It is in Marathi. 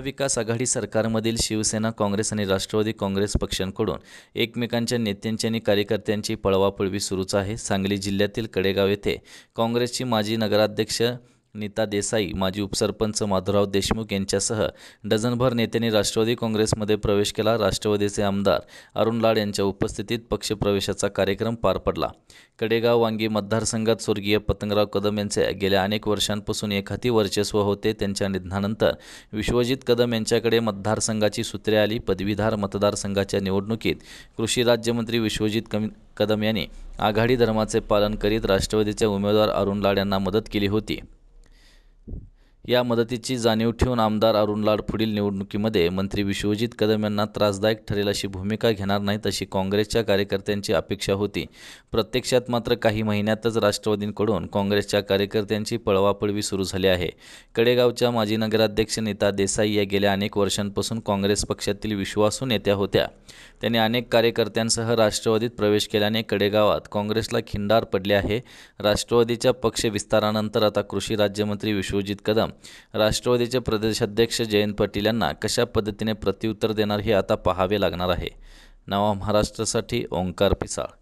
महाविकास आघाडी सरकारमधील शिवसेना काँग्रेस आणि राष्ट्रवादी काँग्रेस पक्षांकडून एकमेकांच्या नेत्यांची आणि कार्यकर्त्यांची पळवापळवी सुरूच आहे सांगली जिल्ह्यातील कडेगाव येथे काँग्रेसची माजी नगराध्यक्ष नीता देसाई माजी उपसरपंच माधुराव देशमुख यांच्यासह डझनभर नेत्यांनी राष्ट्रवादी काँग्रेसमध्ये प्रवेश केला राष्ट्रवादीचे आमदार अरुण लाड यांच्या उपस्थितीत पक्षप्रवेशाचा कार्यक्रम पार पडला कडेगाव वांगी मतदारसंघात स्वर्गीय पतंगराव कदम यांचे गेल्या अनेक वर्षांपासून एकहाती वर्चस्व होते त्यांच्या निधनानंतर विश्वजित कदम यांच्याकडे मतदारसंघाची सूत्रे आली पदवीधार मतदारसंघाच्या निवडणुकीत कृषी राज्यमंत्री विश्वजित कमी कदम यांनी आघाडी धर्माचे पालन करीत राष्ट्रवादीचे उमेदवार अरुण लाड यांना मदत केली होती या मदतीची जाणीव ठेवून आमदार अरुण लाड पुढील निवडणुकीमध्ये मंत्री विश्वजित कदम यांना त्रासदायक ठरेल अशी भूमिका घेणार नाहीत अशी काँग्रेसच्या कार्यकर्त्यांची अपेक्षा होती प्रत्यक्षात मात्र काही महिन्यातच राष्ट्रवादींकडून काँग्रेसच्या कार्यकर्त्यांची पळवापळवी सुरू झाली आहे कडेगावच्या माजी नगराध्यक्ष नेता देसाई या गेल्या अनेक वर्षांपासून काँग्रेस पक्षातील विश्वासू नेत्या होत्या त्यांनी अनेक कार्यकर्त्यांसह राष्ट्रवादीत प्रवेश केल्याने कडेगावात काँग्रेसला खिंडार पडले आहे राष्ट्रवादीच्या पक्ष विस्तारानंतर आता कृषी राज्यमंत्री विश्वजित कदम राष्ट्रवादीचे प्रदेशाध्यक्ष जयंत पाटील यांना कशा पद्धतीने प्रत्युत्तर देणार हे आता पाहावे लागणार आहे नवा महाराष्ट्रासाठी ओंकार पिसाळ